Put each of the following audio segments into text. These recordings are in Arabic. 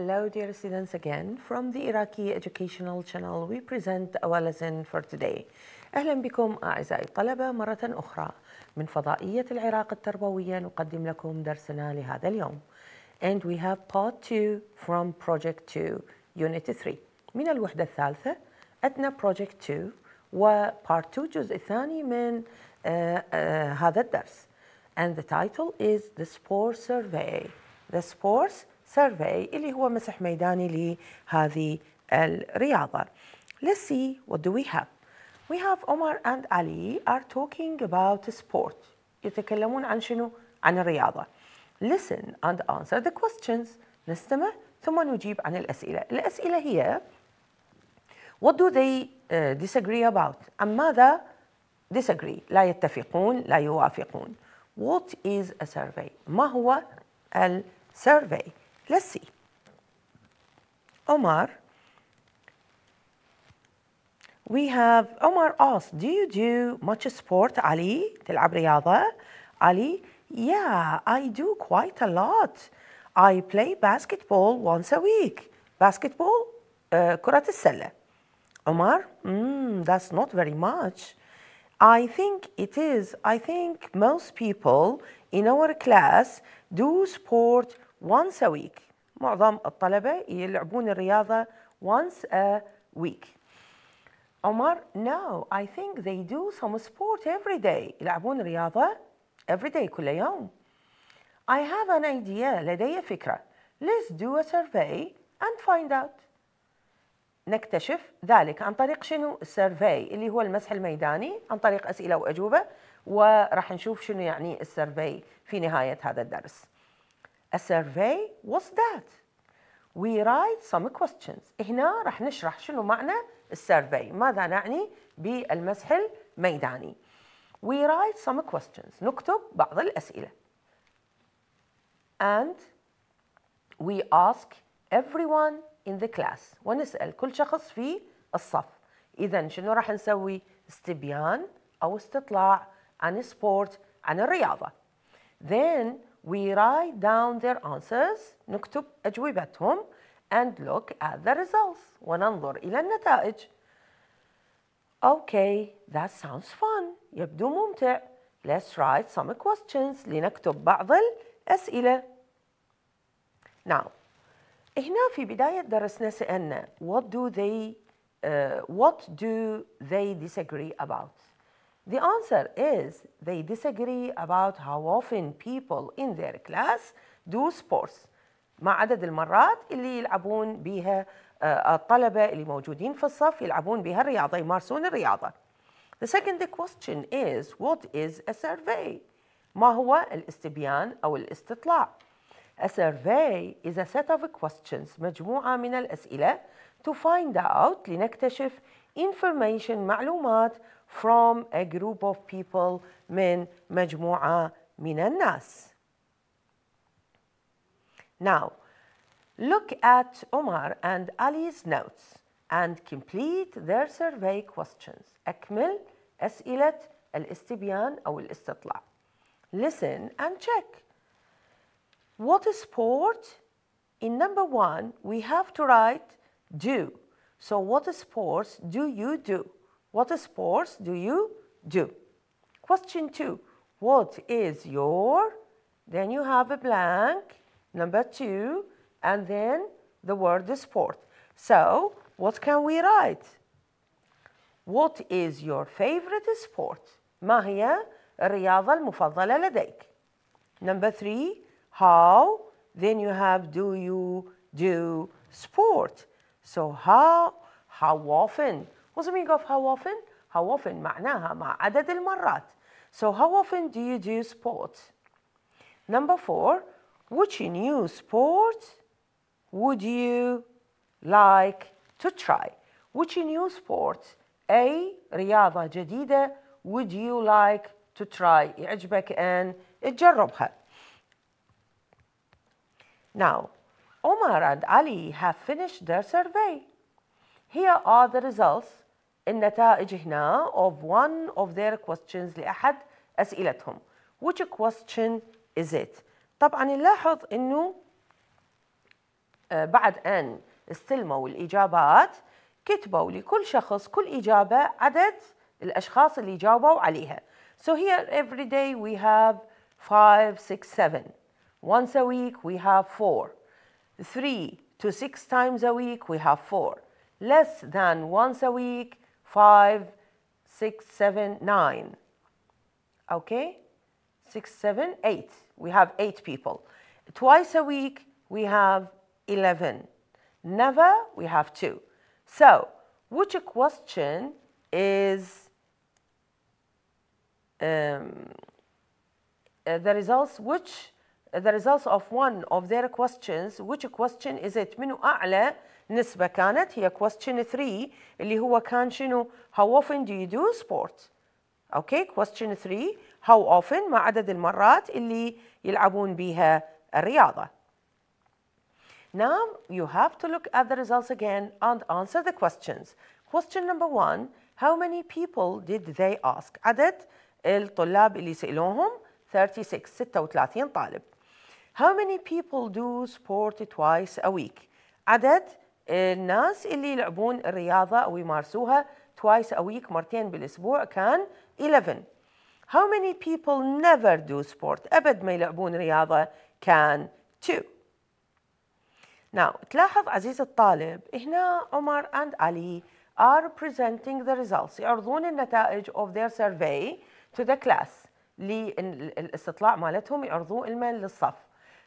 Hello, dear students, again from the Iraqi Educational Channel, we present our lesson for today. أهلا بكم أعزائي الطلبة مرة أخرى من فضائية العراق التربوية نقدم لكم درسنا لهذا اليوم. And we have part two from project two, unit three. من الوحدة الثالثة أتنا project two و part two جزء ثاني من هذا الدرس. And the title is the spore survey. The spores سيرفي اللي هو مسح ميداني لهذه الرياضة Let's see what do we have We have Omar and Ali are talking about sport يتكلمون عن شنو؟ عن الرياضة Listen and answer the questions نستمع ثم نجيب عن الأسئلة الأسئلة هي What do they uh, disagree about؟ عن ماذا disagree لا يتفقون لا يوافقون What is a survey؟ ما هو السيرفي؟ Let's see. Omar, we have Omar asked, do you do much sport, Ali? تلعب رياضة? Ali, yeah, I do quite a lot. I play basketball once a week. Basketball, uh, السلة. Omar, mm, that's not very much. I think it is. I think most people in our class do sport once a week معظم الطلبة يلعبون الرياضة once a week عمر نو I think they do some sport every day يلعبون رياضة every day كل يوم I have an idea لدي فكرة let's do a survey and find out نكتشف ذلك عن طريق شنو السيرفي اللي هو المسح الميداني عن طريق أسئلة وأجوبة وراح نشوف شنو يعني السيرفي في نهاية هذا الدرس A survey was that. We write some questions. هنا راح نشرح شنو معنى السيرفي ماذا نعني بالمسح الميداني. We write some questions. نكتب بعض الأسئلة. And we ask everyone in the class ونسأل كل شخص في الصف إذا شنو راح نسوي استبيان أو استطلاع عن سبورت عن الرياضة then we write down their answers نكتب أجوبتهم and look at the results وننظر إلى النتائج Okay, that sounds fun يبدو ممتع Let's write some questions لنكتب بعض الأسئلة Now, هنا في بداية درسنا سألنا What do they, uh, what do they disagree about? The answer is they disagree about how often people in their class do sports مع عدد المرات اللي يلعبون بها الطلبة اللي موجودين في الصف يلعبون بها الرياضة يمارسون الرياضة The second question is what is a survey ما هو الاستبيان أو الاستطلاع A survey is a set of questions مجموعة من الأسئلة to find out لنكتشف information معلومات from a group of people من مجموعة من الناس. Now, look at Omar and Ali's notes and complete their survey questions. أكمل أسئلة الاستبيان أو الاستطلاع. Listen and check. What is sport? In number one, we have to write do. So what sports do you do? What sports do you do? Question two, what is your? Then you have a blank, number two, and then the word sport. So, what can we write? What is your favorite sport? ما هي الرياضة المفضلة لديك? Number three, how? Then you have do you do sport? So how, how often? does of how often how often معناها مع عدد المرات so how often do you do sports number four which new sport would you like to try which new sport a رياضة جديدة would you like to try يعجبك أن تجربها Now, Omar and Ali have finished their survey. Here are the results النتائج هنا of one of their questions لأحد أسئلتهم which question is it طبعا نلاحظ أنه بعد أن استلموا الإجابات كتبوا لكل شخص كل إجابة عدد الأشخاص اللي جاوبوا عليها So here every day we have five six seven Once a week we have four three to six times a week we have four Less than once a week five, six, seven, nine. Okay? Six, seven, eight. We have eight people. Twice a week, we have 11. Never, we have two. So, which question is um, uh, the results which the results of one of their questions which question is it من أعلى نسبة كانت هي question 3 اللي هو كان شنو how often do you do sport okay question 3 how often ما عدد المرات اللي يلعبون بها الرياضة Now you have to look at the results again and answer the questions. Question number one, how many people did they ask? عدد الطلاب اللي سألوهم 36 36 طالب. How many people do sport twice a week? عدد الناس اللي يلعبون الرياضه او يمارسوها twice a week مرتين بالاسبوع كان 11 How many people never do sport أبد ما يلعبون رياضة كان 2 Now تلاحظ عزيز الطالب هنا عمر and علي are presenting the results يعرضون النتائج of their survey to the class للاستطلاع مالتهم يعرضوه للصف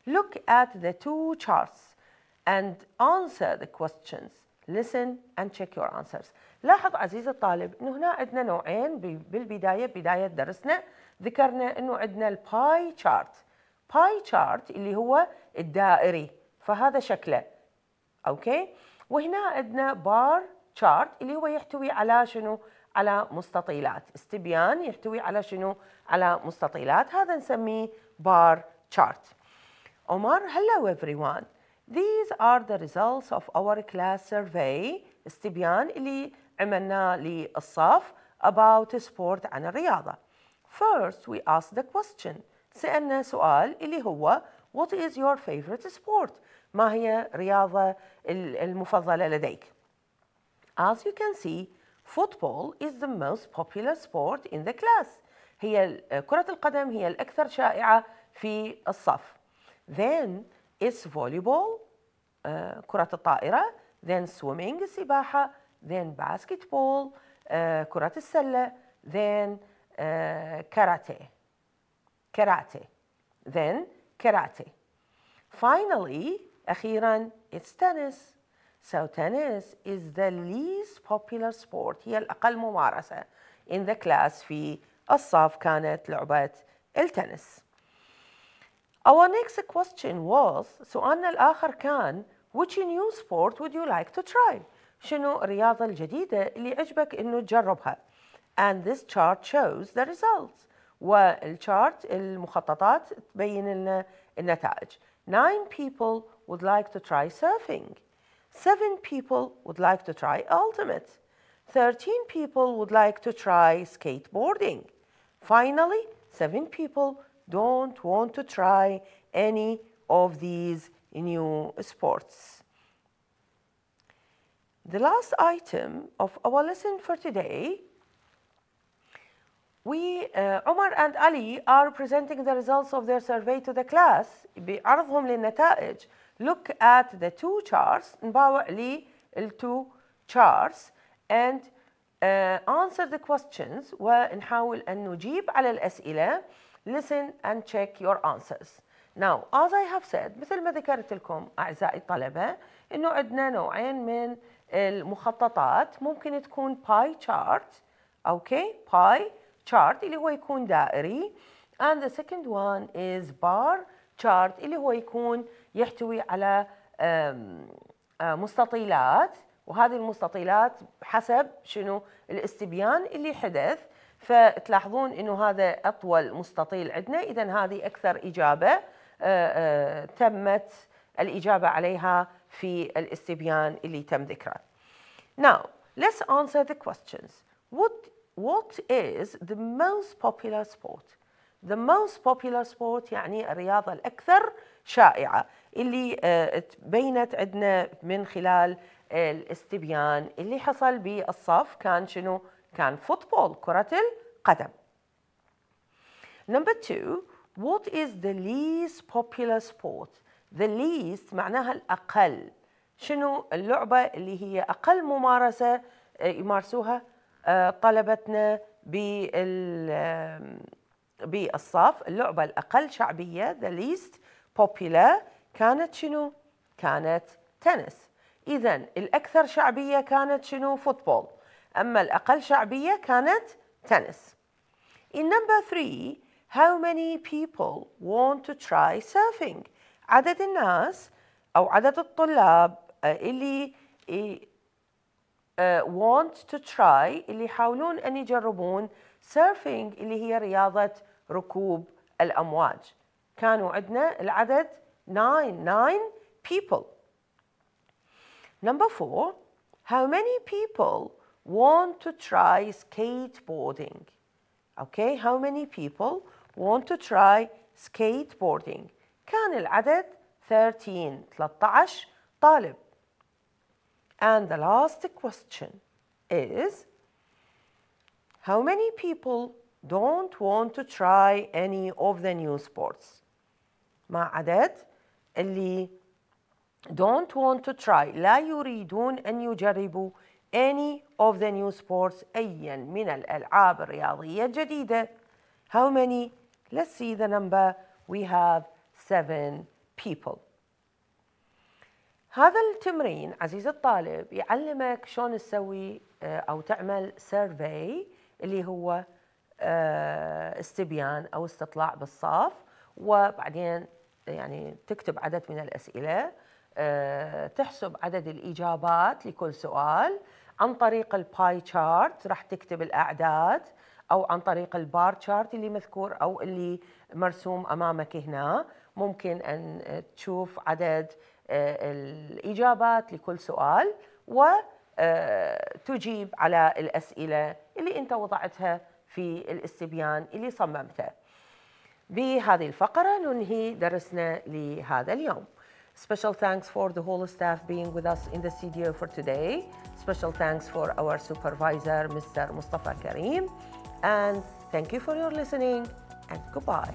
Look at the two charts and answer the questions listen and check your answers لاحظ عزيزي الطالب انه هنا عندنا نوعين بالبدايه بدايه درسنا ذكرنا انه عندنا الباي تشارت باي تشارت اللي هو الدائري فهذا شكله اوكي وهنا عندنا بار تشارت اللي هو يحتوي على شنو على مستطيلات استبيان يحتوي على شنو على مستطيلات هذا نسميه بار تشارت عمر هلا everyone These are the results of our class survey استبيان اللي عملناه للصف about sport عن الرياضة. First we asked the question سألنا سؤال اللي هو what is your favorite sport؟ ما هي رياضة المفضلة لديك؟ As you can see football is the most popular sport in the class. هي كرة القدم هي الأكثر شائعة في الصف. Then it's volleyball uh, كرة الطائرة then swimming السباحة then basketball uh, كرة السلة then كاراتي uh, كاراتي then كاراتي finally أخيرا it's tennis so tennis is the least popular sport هي الأقل ممارسة in the class في الصف كانت لعبة التنس Our next question was سؤالنا الآخر كان which new sport would you like to try شنو الرياضة الجديدة اللي عجبك إنه تجربها and this chart shows the results والشارت المخططات تبين لنا النتائج 9 people would like to try surfing 7 people would like to try ultimate 13 people would like to try skateboarding finally 7 people don't want to try any of these new sports. The last item of our lesson for today, we, uh, Omar and Ali are presenting the results of their survey to the class بعرضهم للنتائج. Look at the two charts, نباوع لي two charts and uh, answer the questions ونحاول أن نجيب على الأسئلة. Listen and check your answers. Now, as I have said, مثل ما ذكرت لكم أعزائي الطلبة إنه عندنا نوعين من المخططات ممكن تكون باي chart أوكي باي chart اللي هو يكون دائري and the second one is bar chart اللي هو يكون يحتوي على مستطيلات وهذه المستطيلات حسب شنو الاستبيان اللي حدث فتلاحظون انه هذا اطول مستطيل عندنا اذا هذه اكثر اجابه آه، آه، تمت الاجابه عليها في الاستبيان اللي تم ذكره. Now let's answer the questions. What what is the most popular sport? The most popular sport يعني الرياضه الاكثر شائعه اللي آه، تبينت عندنا من خلال الاستبيان اللي حصل بالصف كان شنو؟ كان فوتبول كرة القدم number two what is the least popular sport the least معناها الأقل شنو اللعبة اللي هي أقل ممارسة آه، يمارسوها آه، طلبتنا بالصف اللعبة الأقل شعبية the least popular كانت شنو؟ كانت تنس إذا الأكثر شعبية كانت شنو؟ فوتبول أما الأقل شعبية كانت تنس. In number three, how many people want to try surfing? عدد الناس أو عدد الطلاب آه، اللي آه، want to try اللي يحاولون أن يجربون surfing اللي هي رياضة ركوب الأمواج. كانوا عندنا العدد 9 9 people. Number four, how many people want to try skateboarding. Okay, how many people want to try skateboarding? كان العدد 13 13 طالب. And the last question is how many people don't want to try any of the new sports ما عدد اللي don't want to try لا يريدون أن يجربوا any of the new sports أيا من الألعاب الرياضية الجديدة how many let's see the number we have seven people هذا التمرين عزيزي الطالب يعلمك شلون تسوي آه، أو تعمل survey اللي هو آه، استبيان أو استطلاع بالصف وبعدين يعني تكتب عدد من الأسئلة آه، تحسب عدد الإجابات لكل سؤال عن طريق الباي تشارت راح تكتب الاعداد او عن طريق البار تشارت اللي مذكور او اللي مرسوم امامك هنا ممكن ان تشوف عدد آه، الاجابات لكل سؤال وتجيب آه، على الاسئله اللي انت وضعتها في الاستبيان اللي صممته. بهذه الفقره ننهي درسنا لهذا اليوم. Special thanks for the whole staff being with us in the studio for today. Special thanks for our supervisor, Mr. Mustafa Karim. And thank you for your listening and goodbye.